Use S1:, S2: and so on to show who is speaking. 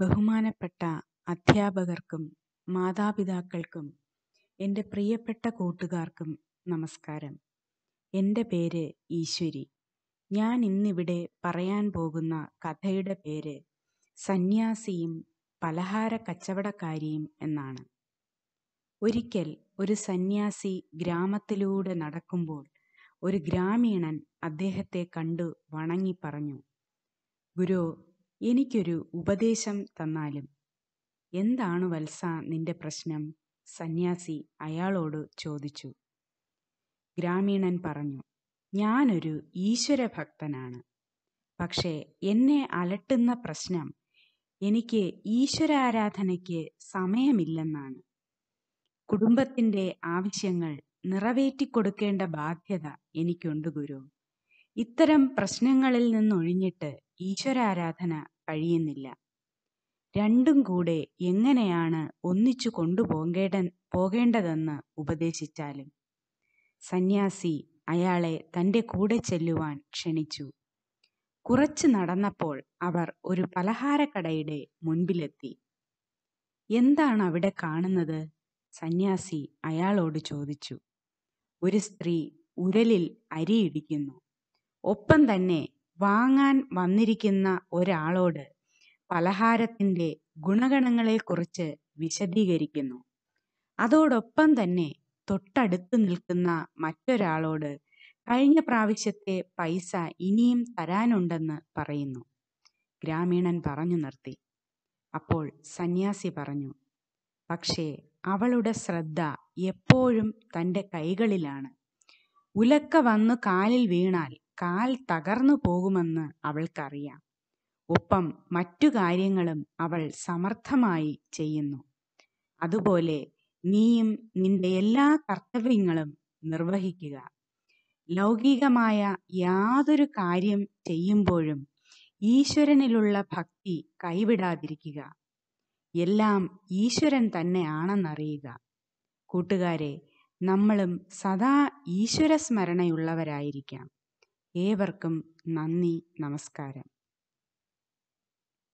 S1: ബഹുമാനപ്പെട്ട അധ്യാപകർക്കും മാതാപിതാക്കൾക്കും എൻ്റെ പ്രിയപ്പെട്ട കൂട്ടുകാർക്കും നമസ്കാരം എൻ്റെ പേര് ഈശ്വരി ഞാൻ ഇന്നിവിടെ പറയാൻ പോകുന്ന കഥയുടെ പേര് സന്യാസിയും പലഹാര കച്ചവടക്കാരിയും എന്നാണ് ഒരിക്കൽ ഒരു സന്യാസി ഗ്രാമത്തിലൂടെ നടക്കുമ്പോൾ ഒരു ഗ്രാമീണൻ അദ്ദേഹത്തെ കണ്ടു വണങ്ങി പറഞ്ഞു ഗുരു എനിക്കൊരു ഉപദേശം തന്നാലും എന്താണ് വത്സ നിന്റെ പ്രശ്നം സന്യാസി അയാളോട് ചോദിച്ചു ഗ്രാമീണൻ പറഞ്ഞു ഞാനൊരു ഈശ്വരഭക്തനാണ് പക്ഷേ എന്നെ അലട്ടുന്ന പ്രശ്നം എനിക്ക് ഈശ്വരാരാധനയ്ക്ക് സമയമില്ലെന്നാണ് കുടുംബത്തിൻ്റെ ആവശ്യങ്ങൾ നിറവേറ്റിക്കൊടുക്കേണ്ട ബാധ്യത എനിക്കുണ്ട് ഗുരു ഇത്തരം പ്രശ്നങ്ങളിൽ നിന്നൊഴിഞ്ഞിട്ട് ഈശ്വരാരാധന കഴിയുന്നില്ല രണ്ടും കൂടെ എങ്ങനെയാണ് ഒന്നിച്ചു കൊണ്ടുപോകേണ്ട പോകേണ്ടതെന്ന് ഉപദേശിച്ചാലും സന്യാസി അയാളെ തൻ്റെ കൂടെ ചെല്ലുവാൻ ക്ഷണിച്ചു കുറച്ചു നടന്നപ്പോൾ അവർ ഒരു പലഹാരക്കടയുടെ മുൻപിലെത്തി എന്താണ് അവിടെ കാണുന്നത് സന്യാസി അയാളോട് ചോദിച്ചു ഒരു സ്ത്രീ ഉരലിൽ അരിയിടിക്കുന്നു ഒപ്പം തന്നെ വാങ്ങാൻ വന്നിരിക്കുന്ന ഒരാളോട് പലഹാരത്തിൻ്റെ ഗുണഗണങ്ങളെക്കുറിച്ച് വിശദീകരിക്കുന്നു അതോടൊപ്പം തന്നെ തൊട്ടടുത്ത് നിൽക്കുന്ന മറ്റൊരാളോട് കഴിഞ്ഞ പ്രാവശ്യത്തെ പൈസ ഇനിയും തരാനുണ്ടെന്ന് പറയുന്നു ഗ്രാമീണൻ പറഞ്ഞു നിർത്തി അപ്പോൾ സന്യാസി പറഞ്ഞു പക്ഷേ അവളുടെ ശ്രദ്ധ എപ്പോഴും തൻ്റെ കൈകളിലാണ് ഉലക്ക വന്നു കാലിൽ വീണാൽ കാൽ തകർന്നു പോകുമെന്ന് അവൾക്കറിയാം ഒപ്പം മറ്റു കാര്യങ്ങളും അവൾ സമർത്ഥമായി ചെയ്യുന്നു അതുപോലെ നീയും നിന്റെ എല്ലാ കർത്തവ്യങ്ങളും നിർവഹിക്കുക ലൗകികമായ യാതൊരു കാര്യം ചെയ്യുമ്പോഴും ഈശ്വരനിലുള്ള ഭക്തി കൈവിടാതിരിക്കുക എല്ലാം ഈശ്വരൻ തന്നെ ആണെന്നറിയുക കൂട്ടുകാരെ നമ്മളും സദാ ഈശ്വര സ്മരണയുള്ളവരായിരിക്കാം ഏവർക്കും നന്ദി നമസ്കാരം